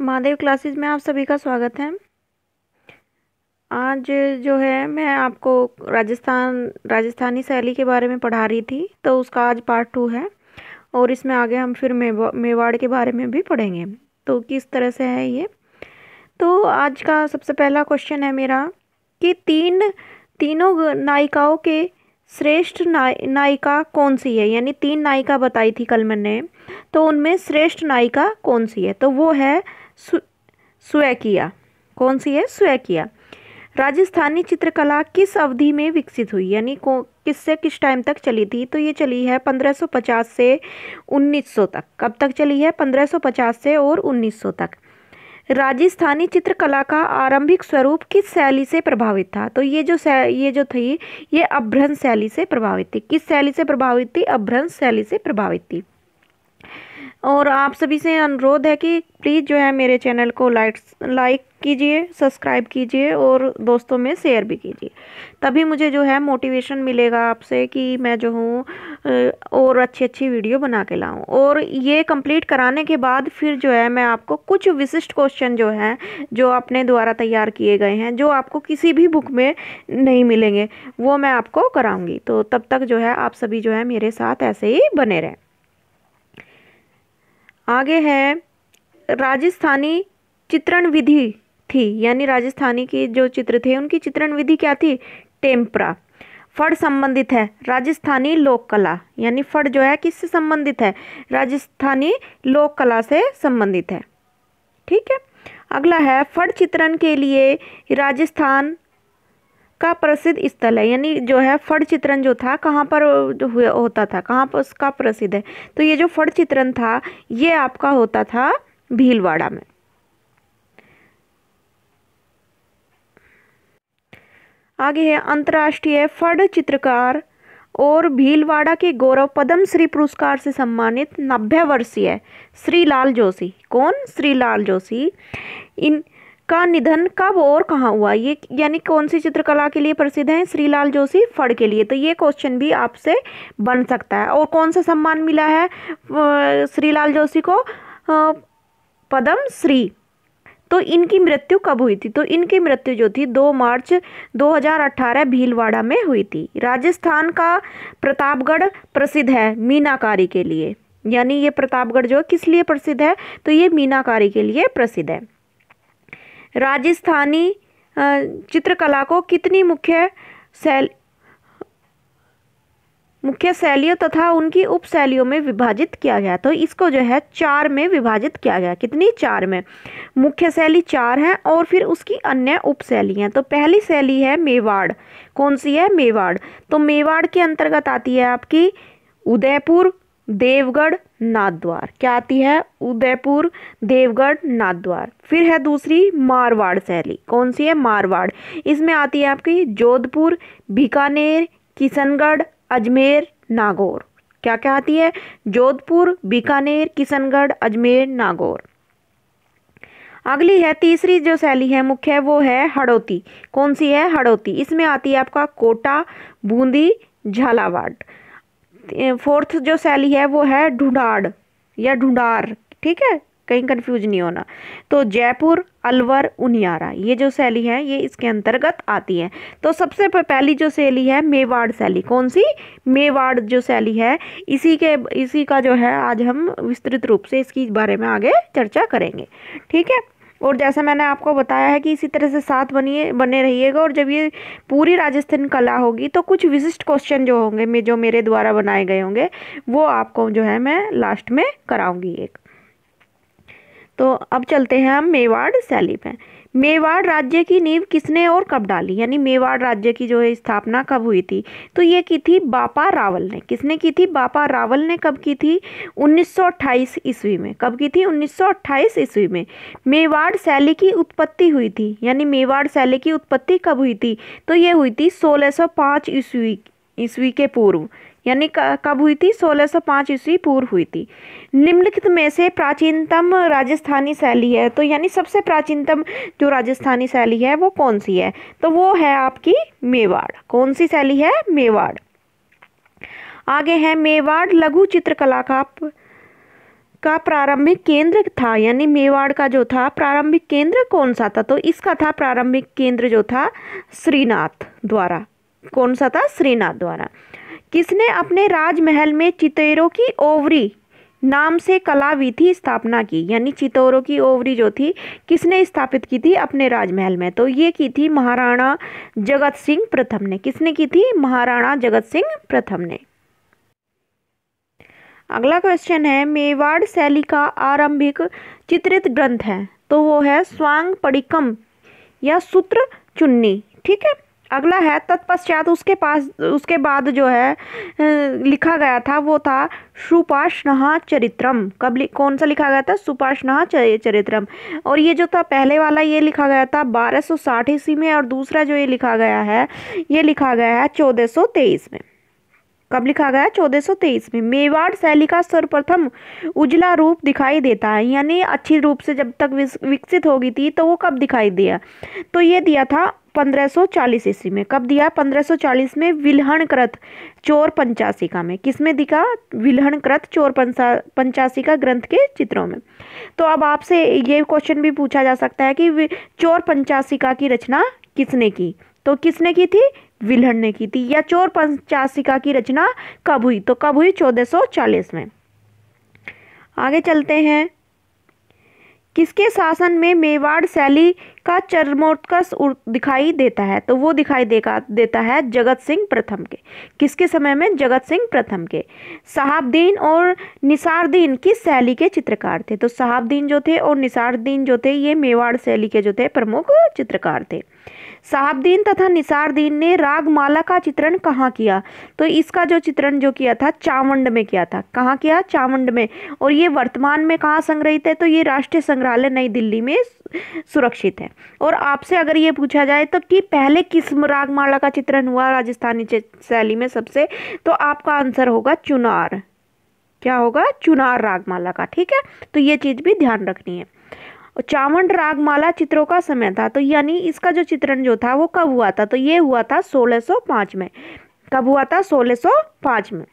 Mahadev classes में आप सभी का स्वागत है आज जो है मैं आपको राजस्थान राजस्थानी शैली के बारे में पढ़ा रही थी तो उसका आज पार्ट टू है और इसमें आगे हम फिर मेवा मेवाड़ के बारे में भी पढ़ेंगे तो किस तरह से है ये तो आज का सबसे पहला क्वेश्चन है मेरा कि तीन तीनों नायिकाओं के श्रेष्ठ नायिका कौन सी है यानी तीन नायिका बताई थी कल मैंने तो उनमें श्रेष्ठ नायिका कौन सी है तो वो है स्वैकिया कौन सी है स्वैकिया राजस्थानी चित्रकला किस अवधि में विकसित हुई यानी किससे किस टाइम तक चली थी तो ये चली है 1550 से 1900 तक कब तक चली है 1550 से और 1900 तक राजस्थानी चित्रकला का आरंभिक स्वरूप किस शैली से प्रभावित था तो ये जो ये जो थी ये अभ्रंश शैली से प्रभावित थी किस शैली से प्रभावित थी अभ्रंश शैली से प्रभावित थी और आप सभी से अनुरोध है कि प्लीज़ जो है मेरे चैनल को लाइक लाइक कीजिए सब्सक्राइब कीजिए और दोस्तों में शेयर भी कीजिए तभी मुझे जो है मोटिवेशन मिलेगा आपसे कि मैं जो हूँ और अच्छी अच्छी वीडियो बना के लाऊँ और ये कंप्लीट कराने के बाद फिर जो है मैं आपको कुछ विशिष्ट क्वेश्चन जो हैं जो अपने द्वारा तैयार किए गए हैं जो आपको किसी भी बुक में नहीं मिलेंगे वो मैं आपको कराऊँगी तो तब तक जो है आप सभी जो है मेरे साथ ऐसे ही बने रहें आगे है राजस्थानी चित्रण विधि थी यानी राजस्थानी की जो चित्र थे उनकी चित्रण विधि क्या थी टेम्परा फड़ संबंधित है राजस्थानी लोक कला यानी फड़ जो है किससे संबंधित है राजस्थानी लोक कला से संबंधित है ठीक है अगला है फड़ चित्रण के लिए राजस्थान का प्रसिद्ध स्थल है यानी जो है फड़ चित्रण जो था कहाँ पर हुआ होता था कहाँ पर उसका प्रसिद्ध है तो ये जो फड़ चित्रण था ये आपका होता था भीलवाड़ा में आगे है अंतर्राष्ट्रीय फड़ चित्रकार और भीलवाड़ा के गौरव पद्म श्री पुरस्कार से सम्मानित नब्बे वर्षीय श्रीलाल जोशी कौन श्रीलाल जोशी इन का निधन कब और कहाँ हुआ ये यानी कौन सी चित्रकला के लिए प्रसिद्ध हैं श्रीलाल जोशी फड़ के लिए तो ये क्वेश्चन भी आपसे बन सकता है और कौन सा सम्मान मिला है श्रीलाल जोशी को पद्म श्री तो इनकी मृत्यु कब हुई थी तो इनकी मृत्यु जो थी 2 मार्च 2018 भीलवाड़ा में हुई थी राजस्थान का प्रतापगढ़ प्रसिद्ध है मीनाकारी के लिए यानी ये प्रतापगढ़ जो किस लिए प्रसिद्ध है तो ये मीनाकारी के लिए प्रसिद्ध है राजस्थानी चित्रकला को कितनी मुख्य शैल मुख्य शैलियों तथा उनकी उप शैलियों में विभाजित किया गया तो इसको जो है चार में विभाजित किया गया कितनी चार में मुख्य शैली चार है और फिर उसकी अन्य उप शैलियाँ तो पहली शैली है मेवाड़ कौन सी है मेवाड़ तो मेवाड़ के अंतर्गत आती है आपकी उदयपुर देवगढ़ नाथद्वार क्या आती है उदयपुर देवगढ़ नाथद्वार फिर है दूसरी मारवाड़ शैली कौन सी है मारवाड़ इसमें आती है आपकी जोधपुर बीकानेर किशनगढ़ अजमेर नागौर क्या क्या आती है जोधपुर बीकानेर किशनगढ़ अजमेर नागौर अगली है तीसरी जो शैली है मुख्य है वो है हड़ौती कौन सी है हड़ौती इसमें आती है आपका कोटा बूंदी झालावाड़ फोर्थ जो शैली है वो है ढूंढाड़ या ढूंढार ठीक है कहीं कंफ्यूज नहीं होना तो जयपुर अलवर उनियारा ये जो शैली है ये इसके अंतर्गत आती है तो सबसे पहली जो शैली है मेवाड़ शैली कौन सी मेवाड़ जो शैली है इसी के इसी का जो है आज हम विस्तृत रूप से इसकी बारे में आगे चर्चा करेंगे ठीक है और जैसा मैंने आपको बताया है कि इसी तरह से साथ बनिए बने रहिएगा और जब ये पूरी राजस्थान कला होगी तो कुछ विशिष्ट क्वेश्चन जो होंगे मे जो मेरे द्वारा बनाए गए होंगे वो आपको जो है मैं लास्ट में कराऊंगी एक तो अब चलते हैं हम मेवाड़ शैली पे मेवाड़ राज्य की नींव किसने और कब डाली यानी मेवाड़ राज्य की जो है स्थापना कब हुई थी तो ये की थी बापा रावल ने किसने की थी बापा रावल ने कब की थी 1928 ईस्वी में कब की थी 1928 ईस्वी में मेवाड़ शैली की उत्पत्ति हुई थी यानी मेवाड़ शैली की उत्पत्ति कब हुई थी तो ये हुई थी 1605 ईस्वी ईस्वी के पूर्व यानी कब हुई थी 1605 ईस्वी पूर्व हुई थी निम्नलिखित में से प्राचीनतम राजस्थानी शैली है तो यानी सबसे प्राचीनतम जो राजस्थानी शैली है वो कौन सी है तो वो है आपकी मेवाड़ कौन सी शैली है मेवाड़ आगे है मेवाड़ लघु चित्रकला का का प्रारंभिक केंद्र था यानी मेवाड़ का जो था प्रारंभिक केंद्र कौन सा था तो इसका था प्रारंभिक केंद्र जो था श्रीनाथ द्वारा कौन सा था श्रीनाथ द्वारा किसने अपने राजमहल में चितौरों की ओवरी नाम से कला विधि स्थापना की यानी चितौरों की ओवरी जो थी किसने स्थापित की थी अपने राजमहल में तो ये की थी महाराणा जगत सिंह प्रथम ने किसने की थी महाराणा जगत सिंह प्रथम ने अगला क्वेश्चन है मेवाड़ शैली का आरंभिक चित्रित ग्रंथ है तो वो है स्वांग पड़िकम या सूत्र चुन्नी ठीक है अगला है तत्पश्चात उसके पास उसके बाद जो है लिखा गया था वो था सुपाशनहा चरित्रम कब कौन सा लिखा गया था सुपाशनहा चरित्रम और ये जो था पहले वाला ये लिखा गया था 1260 ईस्वी में और दूसरा जो ये लिखा गया है ये लिखा गया है 1423 में कब लिखा गया 1423 में मेवाड़ शैली का सर्वप्रथम उजला रूप दिखाई देता है यानी अच्छी रूप से जब तक विकसित हो गई थी तो वो कब दिखाई दिया तो ये दिया था 1540 ईस्वी में कब दिया 1540 में कृत चोर पंचासिका में किसमें दिखा कृत चोर का ग्रंथ के चित्रों में तो अब आपसे ये क्वेश्चन भी पूछा जा सकता है कि चोर पंचासिका की रचना किसने की तो किसने की थी विलहन ने की थी या चोर पंचासिका की रचना कब हुई तो कब हुई चौदह में आगे चलते हैं किसके शासन में मेवाड़ शैली का चरमोत्कर्ष दिखाई देता है तो वो दिखाई देगा देता है जगत सिंह प्रथम के किसके समय में जगत सिंह प्रथम के शहाबुद्दीन और निसारद्दीन किस शैली के चित्रकार थे तो शहाबुद्दीन जो थे और निसारद्दीन जो थे ये मेवाड़ शैली के जो थे प्रमुख चित्रकार थे साहबदीन तथा निसारदीन ने रागमाला का चित्रण कहाँ किया तो इसका जो चित्रण जो किया था चावंड में किया था कहाँ किया चावंड में और ये वर्तमान में कहाँ संग्रहित है तो ये राष्ट्रीय संग्रहालय नई दिल्ली में सुरक्षित है और आपसे अगर ये पूछा जाए तो कि पहले किस रागमाला का चित्रण हुआ राजस्थानी शैली में सबसे तो आपका आंसर होगा चुनार क्या होगा चुनार रागमाला का ठीक है तो ये चीज़ भी ध्यान रखनी है और चावंड रागमाला चित्रों का समय था तो यानी इसका जो चित्रण जो था वो कब हुआ था तो ये हुआ था 1605 में कब हुआ था 1605 में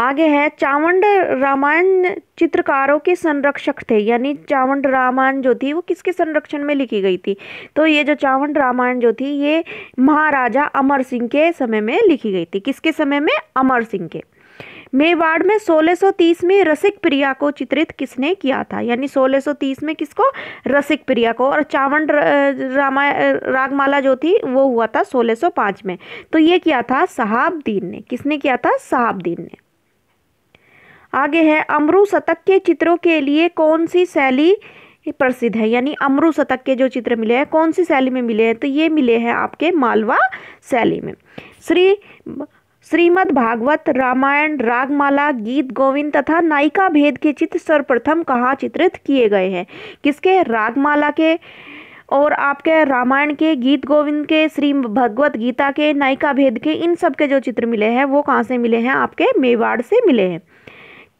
आगे है चावंड रामायण चित्रकारों के संरक्षक थे यानी चावंड रामायण जो थी वो किसके संरक्षण में लिखी गई थी तो ये जो चावंड रामायण जो थी ये महाराजा अमर सिंह के समय में लिखी गई थी किसके समय में अमर सिंह के मेवाड़ में 1630 में रसिक प्रिया को चित्रित किसने किया था यानी 1630 में किसको रसिक प्रिया को और चावन रामा रागमाला जो थी वो हुआ था 1605 में तो ये किया था शहाबुद्दीन ने किसने किया था शहाबुद्दीन ने आगे है अमरु शतक के चित्रों के लिए कौन सी शैली प्रसिद्ध है यानी अमरु शतक के जो चित्र मिले हैं कौन सी शैली में मिले हैं तो ये मिले हैं आपके मालवा शैली में श्री श्रीमद् भागवत रामायण रागमाला गीत गोविंद तथा नायिका भेद के चित्र सर्वप्रथम कहाँ चित्रित किए गए हैं किसके रागमाला के और आपके रामायण के गीत गोविंद के श्री भगवत गीता के नायिका भेद के इन सब के जो चित्र मिले हैं वो कहाँ से मिले हैं आपके मेवाड़ से मिले हैं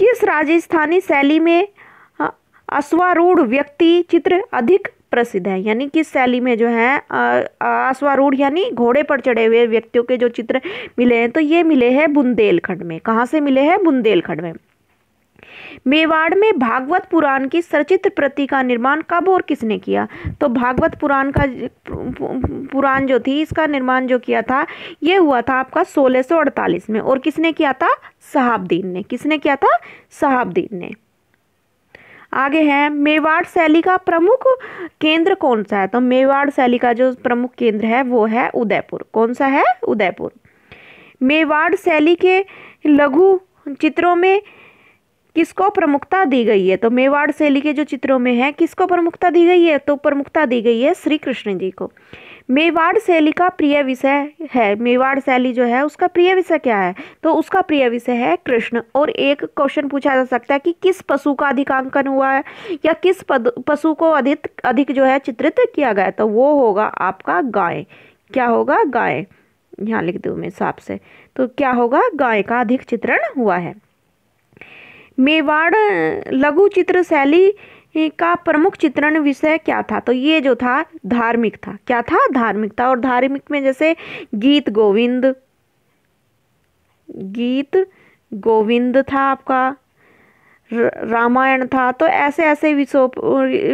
किस राजस्थानी शैली में अश्वारूढ़ व्यक्ति चित्र अधिक प्रसिद्ध है यानी कि शैली में जो है आसवारूढ़ यानी घोड़े पर चढ़े हुए व्यक्तियों के जो चित्र मिले हैं तो ये मिले हैं बुंदेलखंड में कहाँ से मिले हैं बुंदेलखंड में मेवाड़ में भागवत पुराण की सरचित्र प्रति का निर्माण कब और किसने किया तो भागवत पुराण का पुराण जो थी इसका निर्माण जो किया था ये हुआ था आपका 1648 में और किसने किया था शहाबुद्दीन ने किसने किया था शहाबुद्दीन ने आगे है मेवाड़ शैली का प्रमुख केंद्र कौन सा है तो मेवाड़ शैली का जो प्रमुख केंद्र है वो है उदयपुर कौन सा है उदयपुर मेवाड़ शैली के लघु चित्रों में किसको प्रमुखता दी गई है तो मेवाड़ शैली के जो चित्रों में है किसको प्रमुखता दी गई है तो प्रमुखता दी गई है श्री कृष्ण जी को मेवाड़ शैली का प्रिय विषय है मेवाड़ शैली जो है उसका प्रिय विषय क्या है तो उसका प्रिय विषय है कृष्ण और एक क्वेश्चन पूछा जा सकता है कि किस पशु का अधिकांकन हुआ है या किस पशु को अधिक अधिक जो है चित्रित किया गया तो वो होगा आपका गाय क्या होगा गाय यहाँ लिख दूँ मैं हिसाब से तो क्या होगा गाय का अधिक चित्रण हुआ है मेवाड़ लघु चित्र शैली का प्रमुख चित्रण विषय क्या था तो ये जो था धार्मिक था क्या था धार्मिक था और धार्मिक में जैसे गीत गोविंद गीत गोविंद था आपका रामायण था तो ऐसे ऐसे विषयों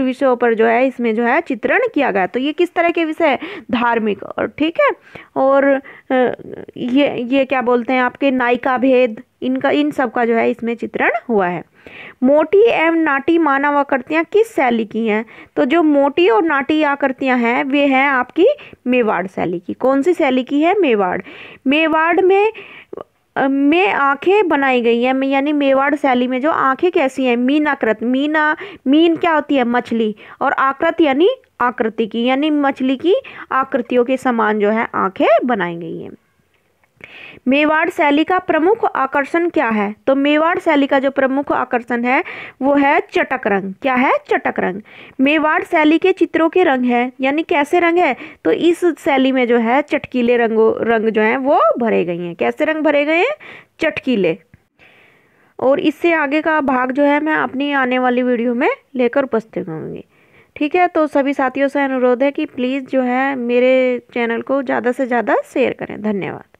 विषयों पर जो है इसमें जो है चित्रण किया गया तो ये किस तरह के विषय धार्मिक और ठीक है और ये ये क्या बोलते हैं आपके नायिका भेद इनका इन सब का जो है इसमें चित्रण हुआ है मोटी एवं नाटी मानव आकृतियाँ किस शैली की हैं तो जो मोटी और नाटी आकृतियाँ हैं वे हैं आपकी मेवाड़ शैली की कौन सी शैली की है मेवाड़ मेवाड़ में में आंखें बनाई गई हैं यानी मेवाड़ शैली में जो आंखें कैसी हैं मीनाकृत मीना मीन क्या होती है मछली और आकृत यानी आकृति की यानी मछली की आकृतियों के समान जो है आंखें बनाई गई हैं मेवाड़ शैली का प्रमुख आकर्षण क्या है तो मेवाड़ शैली का जो प्रमुख आकर्षण है वो है चटक रंग क्या है चटक रंग मेवाड़ शैली के चित्रों के रंग है यानी कैसे रंग है तो इस शैली में जो है चटकीले रंगों रंग जो हैं वो भरे गए हैं कैसे रंग भरे गए हैं चटकीले और इससे आगे का भाग जो है मैं अपनी आने वाली वीडियो में लेकर उपस्थित होंगी ठीक है तो सभी साथियों से अनुरोध है कि प्लीज़ जो है मेरे चैनल को ज़्यादा से ज़्यादा शेयर करें धन्यवाद